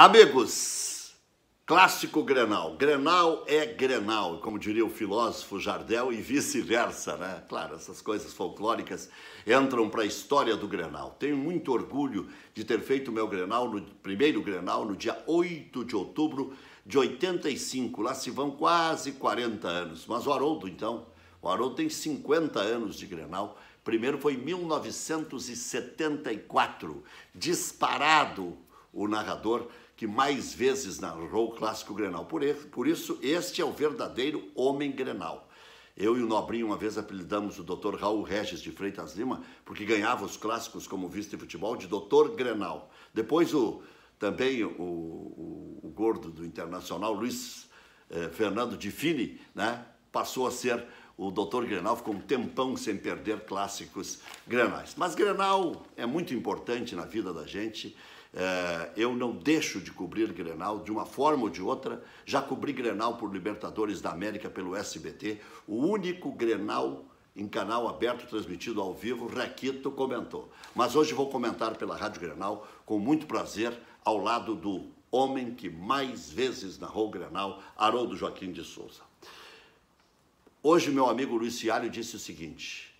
Amigos, clássico Grenal. Grenal é Grenal, como diria o filósofo Jardel, e vice-versa, né? Claro, essas coisas folclóricas entram para a história do Grenal. Tenho muito orgulho de ter feito o meu Grenal, no primeiro Grenal, no dia 8 de outubro de 85. Lá se vão quase 40 anos. Mas o Haroldo, então, o Haroldo tem 50 anos de Grenal. Primeiro foi em 1974, disparado o narrador que mais vezes narrou o clássico Grenal. Por, ele, por isso, este é o verdadeiro homem Grenal. Eu e o Nobrinho uma vez apelidamos o Dr. Raul Regis de Freitas Lima, porque ganhava os clássicos como visto de futebol de Dr. Grenal. Depois o também o, o, o gordo do Internacional, Luiz eh, Fernando de Fini, né, passou a ser o Dr. Grenal ficou um tempão sem perder clássicos grenais. Mas Grenal é muito importante na vida da gente. Eh, eu não deixo de cobrir Grenal de uma forma ou de outra. Já cobri Grenal por Libertadores da América pelo SBT, o único Grenal em canal aberto transmitido ao vivo, Requito comentou. Mas hoje vou comentar pela Rádio Grenal com muito prazer ao lado do homem que mais vezes narrou Grenal, Haroldo Joaquim de Souza. Hoje meu amigo Luiz Ciário disse o seguinte: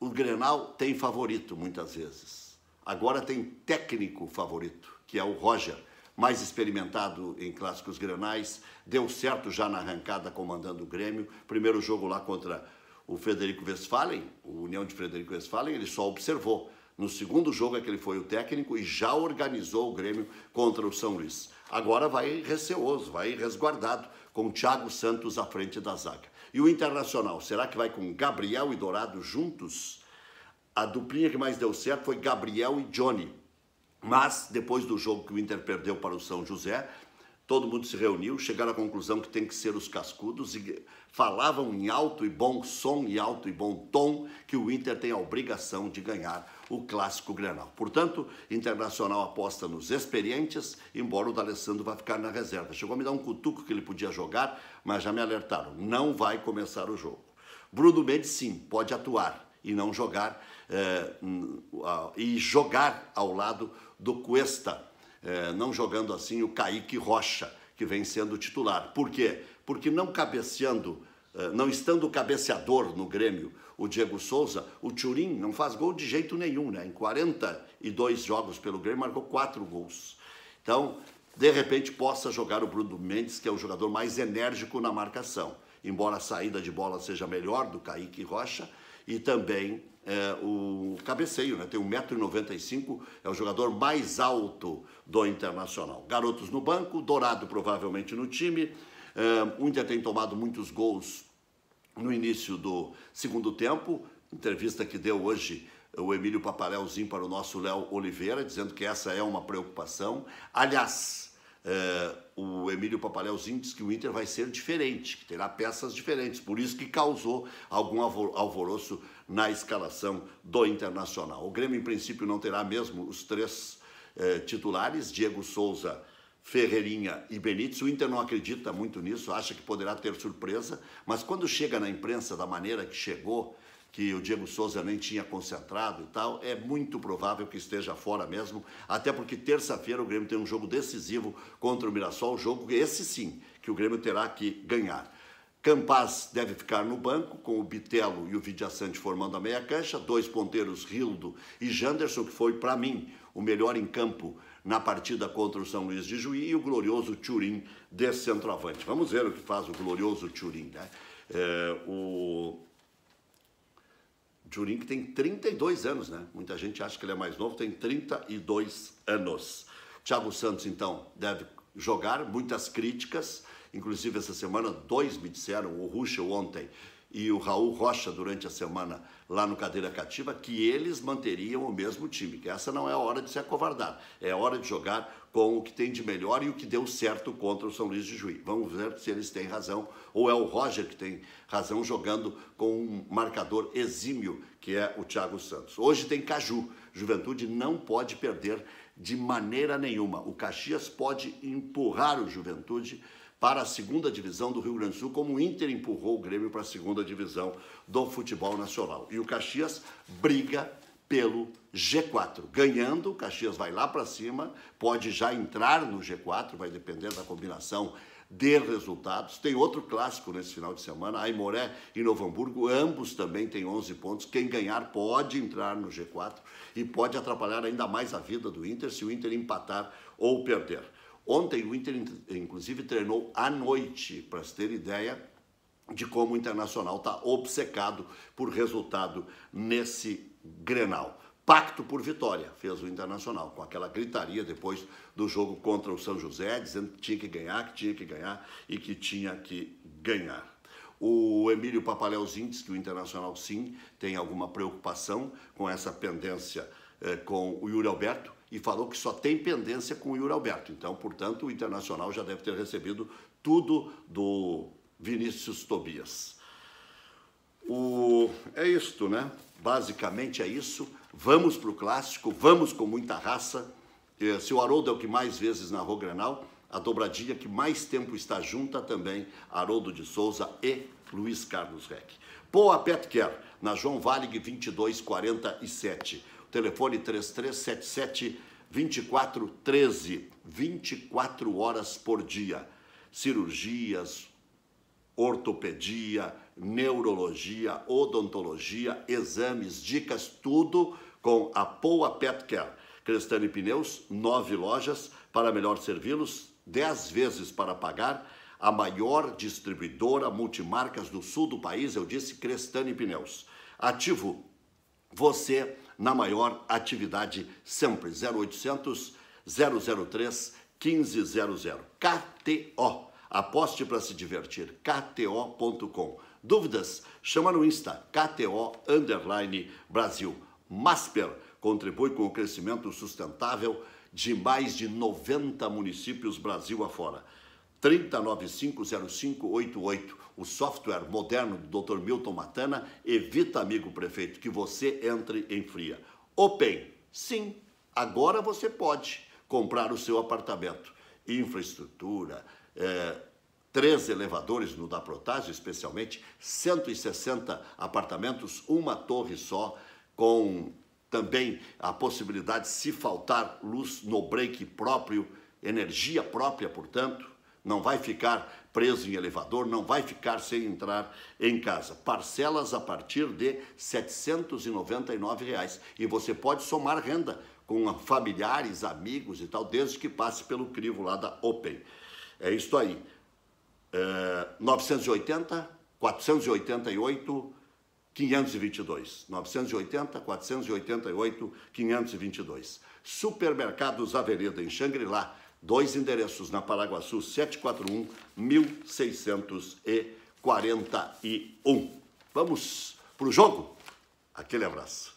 o Grenal tem favorito muitas vezes Agora tem técnico favorito, que é o Roger, mais experimentado em clássicos granais, deu certo já na arrancada comandando o Grêmio. Primeiro jogo lá contra o Frederico Westphalen, o União de Frederico Westphalen, ele só observou. No segundo jogo é que ele foi o técnico e já organizou o Grêmio contra o São Luís. Agora vai receoso, vai resguardado, com o Thiago Santos à frente da zaga. E o Internacional, será que vai com Gabriel e Dourado juntos? a duplinha que mais deu certo foi Gabriel e Johnny. Mas depois do jogo que o Inter perdeu para o São José, todo mundo se reuniu, chegaram à conclusão que tem que ser os cascudos e falavam em alto e bom som e alto e bom tom que o Inter tem a obrigação de ganhar o clássico Grenal. Portanto, Internacional aposta nos experientes, embora o D'Alessandro vá ficar na reserva. Chegou a me dar um cutuco que ele podia jogar, mas já me alertaram, não vai começar o jogo. Bruno Mendes sim, pode atuar, e não jogar eh, e jogar ao lado do Cuesta, eh, não jogando assim o Kaique Rocha, que vem sendo titular. Por quê? Porque não cabeceando, eh, não estando cabeceador no Grêmio, o Diego Souza, o Turim não faz gol de jeito nenhum, né? Em 42 jogos pelo Grêmio, marcou quatro gols. Então, de repente, possa jogar o Bruno Mendes, que é o jogador mais enérgico na marcação. Embora a saída de bola seja melhor do Kaique Rocha, e também é, o cabeceio, né? tem 1,95m, é o jogador mais alto do Internacional. Garotos no banco, Dourado provavelmente no time. É, o Inter tem tomado muitos gols no início do segundo tempo. Entrevista que deu hoje o Emílio Paparelzinho para o nosso Léo Oliveira, dizendo que essa é uma preocupação. Aliás, é, o Emílio Papaléuzinho diz que o Inter vai ser diferente, que terá peças diferentes, por isso que causou algum alvoroço na escalação do Internacional. O Grêmio, em princípio, não terá mesmo os três é, titulares, Diego Souza, Ferreirinha e Benítez. O Inter não acredita muito nisso, acha que poderá ter surpresa, mas quando chega na imprensa da maneira que chegou, que o Diego Souza nem tinha concentrado e tal, é muito provável que esteja fora mesmo, até porque terça-feira o Grêmio tem um jogo decisivo contra o Mirassol, jogo esse sim, que o Grêmio terá que ganhar. Campaz deve ficar no banco, com o Bitelo e o Vidiaçante formando a meia cancha, dois ponteiros Rildo e Janderson, que foi, para mim, o melhor em campo na partida contra o São Luís de Juí, e o glorioso Turim de centroavante. Vamos ver o que faz o glorioso Turim, né? É, o Jurin que tem 32 anos, né? Muita gente acha que ele é mais novo, tem 32 anos. Thiago Santos, então, deve jogar, muitas críticas, inclusive essa semana, dois me disseram, o Ruschel ontem, e o Raul Rocha durante a semana lá no Cadeira Cativa, que eles manteriam o mesmo time, que essa não é a hora de se acovardar, é hora de jogar com o que tem de melhor e o que deu certo contra o São Luís de Juiz. Vamos ver se eles têm razão, ou é o Roger que tem razão jogando com um marcador exímio, que é o Thiago Santos. Hoje tem Caju, Juventude não pode perder de maneira nenhuma. O Caxias pode empurrar o Juventude para a segunda divisão do Rio Grande do Sul, como o Inter empurrou o Grêmio para a segunda divisão do futebol nacional. E o Caxias briga pelo G4. Ganhando, o Caxias vai lá para cima, pode já entrar no G4, vai depender da combinação de resultados. Tem outro clássico nesse final de semana, Aimoré e Novo Hamburgo, ambos também têm 11 pontos. Quem ganhar pode entrar no G4 e pode atrapalhar ainda mais a vida do Inter se o Inter empatar ou perder. Ontem o Inter, inclusive, treinou à noite, para se ter ideia de como o Internacional está obcecado por resultado nesse Grenal. Pacto por vitória, fez o Internacional, com aquela gritaria depois do jogo contra o São José, dizendo que tinha que ganhar, que tinha que ganhar e que tinha que ganhar. O Emílio Papaleuzinho diz que o Internacional sim tem alguma preocupação com essa pendência eh, com o Yuri Alberto e falou que só tem pendência com o Yuri Alberto. Então, portanto, o Internacional já deve ter recebido tudo do Vinícius Tobias. O... É isto, né? Basicamente é isso. Vamos para o clássico, vamos com muita raça. Eh, se o Haroldo é o que mais vezes narrou Granal, a dobradinha que mais tempo está junta também, Haroldo de Souza e Luiz Carlos Reck. Poa Petcare, na João Valig 2247 telefone 3377 2413, 24 horas por dia. Cirurgias, ortopedia, neurologia, odontologia, exames, dicas, tudo com a Poa Pet Care. Crestani Pneus, nove lojas para melhor servi-los, dez vezes para pagar. A maior distribuidora multimarcas do sul do país, eu disse Crestane Pneus. Ativo, você na maior atividade sempre. 0800 003 1500. KTO. Aposte para se divertir. KTO.com. Dúvidas? Chama no Insta. KTO Underline Brasil. Masper contribui com o crescimento sustentável de mais de 90 municípios Brasil afora. 30950588. O software moderno do Dr. Milton Matana evita, amigo prefeito, que você entre em fria. Open, sim, agora você pode comprar o seu apartamento. Infraestrutura, é, três elevadores no da Protásio, especialmente, 160 apartamentos, uma torre só, com também a possibilidade, se faltar luz no break próprio, energia própria, portanto, não vai ficar preso em elevador, não vai ficar sem entrar em casa. Parcelas a partir de R$ 799 reais. e você pode somar renda com familiares, amigos e tal, desde que passe pelo crivo lá da Open. É isso aí. É, 980, 488, 522. 980, 488, 522. Supermercados Avenida, em Xangri-Lá. Dois endereços na Paraguaçu, 741 1641. Vamos pro jogo? Aquele abraço.